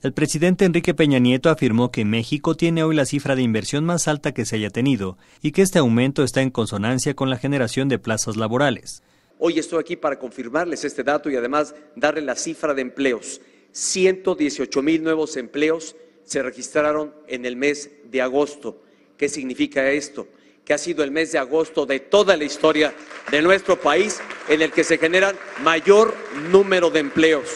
El presidente Enrique Peña Nieto afirmó que México tiene hoy la cifra de inversión más alta que se haya tenido y que este aumento está en consonancia con la generación de plazas laborales. Hoy estoy aquí para confirmarles este dato y además darle la cifra de empleos. 118 mil nuevos empleos se registraron en el mes de agosto. ¿Qué significa esto? Que ha sido el mes de agosto de toda la historia de nuestro país en el que se generan mayor número de empleos.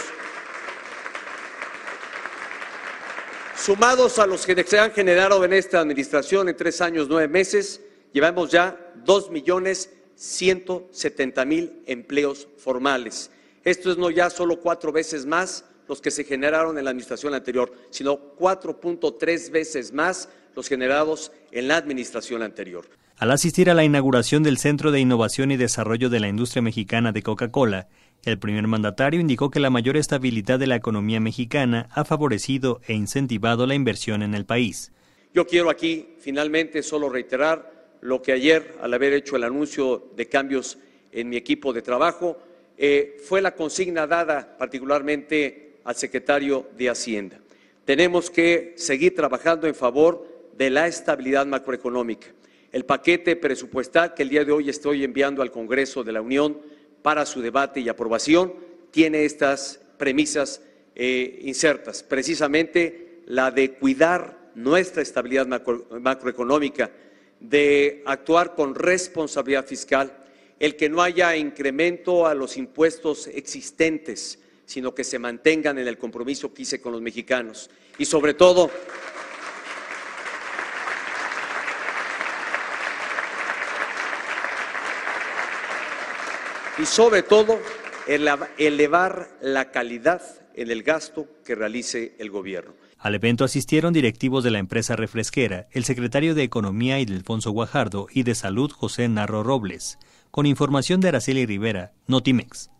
Sumados a los que se han generado en esta administración en tres años, nueve meses, llevamos ya dos millones setenta empleos formales. Esto es no ya solo cuatro veces más los que se generaron en la administración anterior, sino 4.3 veces más los generados en la administración anterior. Al asistir a la inauguración del Centro de Innovación y Desarrollo de la Industria Mexicana de Coca-Cola, el primer mandatario indicó que la mayor estabilidad de la economía mexicana ha favorecido e incentivado la inversión en el país. Yo quiero aquí finalmente solo reiterar lo que ayer, al haber hecho el anuncio de cambios en mi equipo de trabajo, eh, fue la consigna dada particularmente al secretario de Hacienda. Tenemos que seguir trabajando en favor de la estabilidad macroeconómica. El paquete presupuestal que el día de hoy estoy enviando al Congreso de la Unión para su debate y aprobación tiene estas premisas eh, insertas, precisamente la de cuidar nuestra estabilidad macroeconómica, de actuar con responsabilidad fiscal, el que no haya incremento a los impuestos existentes, sino que se mantengan en el compromiso que hice con los mexicanos y sobre todo y sobre todo elevar la calidad en el gasto que realice el gobierno. Al evento asistieron directivos de la empresa refresquera, el secretario de Economía Ildefonso Guajardo y de Salud José Narro Robles, con información de Araceli Rivera, Notimex.